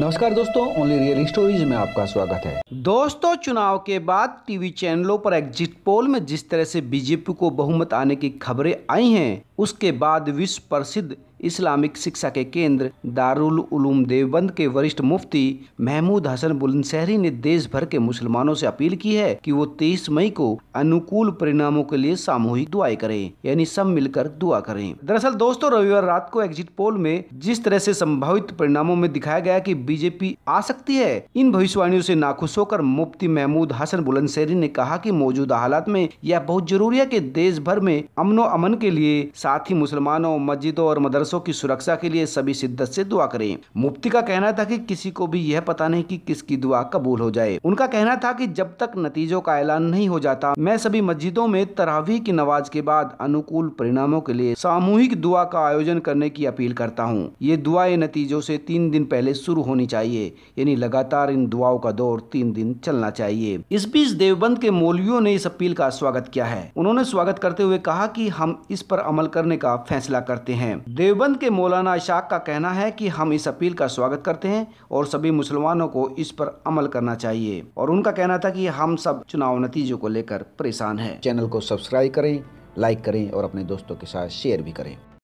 नमस्कार दोस्तों only real stories में आपका स्वागत है दोस्तों चुनाव के बाद टीवी चैनलों पर एग्जिट पोल में जिस तरह से बीजेपी को बहुमत आने की खबरें आई हैं उसके बाद विश्व प्रसिद्ध इस्लामिक शिक्षा के केंद्र दारुल उलूम देवबंद के वरिष्ठ मुफ्ती महमूद हसन बुलंदशहरी ने देश भर के मुसलमानों से अपील की है कि वो 23 मई को अनुकूल परिणामों के लिए सामूहिक दुआएं करें यानी सब मिलकर दुआ करें दरअसल दोस्तों रविवार रात को एग्जिट पोल में जिस तरह से संभावित परिणामों में दिखाया गया कि बीजेपी आ सकती है इन भविष्यवाणियों से नाखुश होकर मुफ्ती महमूद हसन बुलंदशहरी ने कहा कि मौजूदा हालात में यह बहुत जरूरी है कि देश भर में अमनो अमन के लिए साथ ही मुसलमानों मस्जिदों और मदरसों की सुरक्षा के लिए सभी शिद्दत से दुआ करें मुफ्ती का कहना था कि किसी को भी यह पता नहीं कि किसकी दुआ कबूल हो जाए उनका कहना था कि जब तक नतीजों का ऐलान नहीं हो जाता मैं सभी मस्जिदों में तरावी की नमाज के बाद अनुकूल परिणामों के लिए सामूहिक दुआ का आयोजन करने की अपील करता हूँ ये दुआ नतीजों से तीन दिन पहले शुरू होने होनी चाहिए यानी लगातार इन दुआओं का दौर तीन दिन चलना चाहिए इस बीच देवबंद के मौलवियों ने इस अपील का स्वागत किया है उन्होंने स्वागत करते हुए कहा कि हम इस पर अमल करने का फैसला करते हैं देवबंद के मौलाना इशाक का कहना है कि हम इस अपील का स्वागत करते हैं और सभी मुसलमानों को इस पर अमल करना चाहिए और उनका कहना था कि हम सब चुनाव नतीजों को लेकर परेशान है चैनल को सब्सक्राइब करें लाइक करें और अपने दोस्तों के साथ शेयर भी करें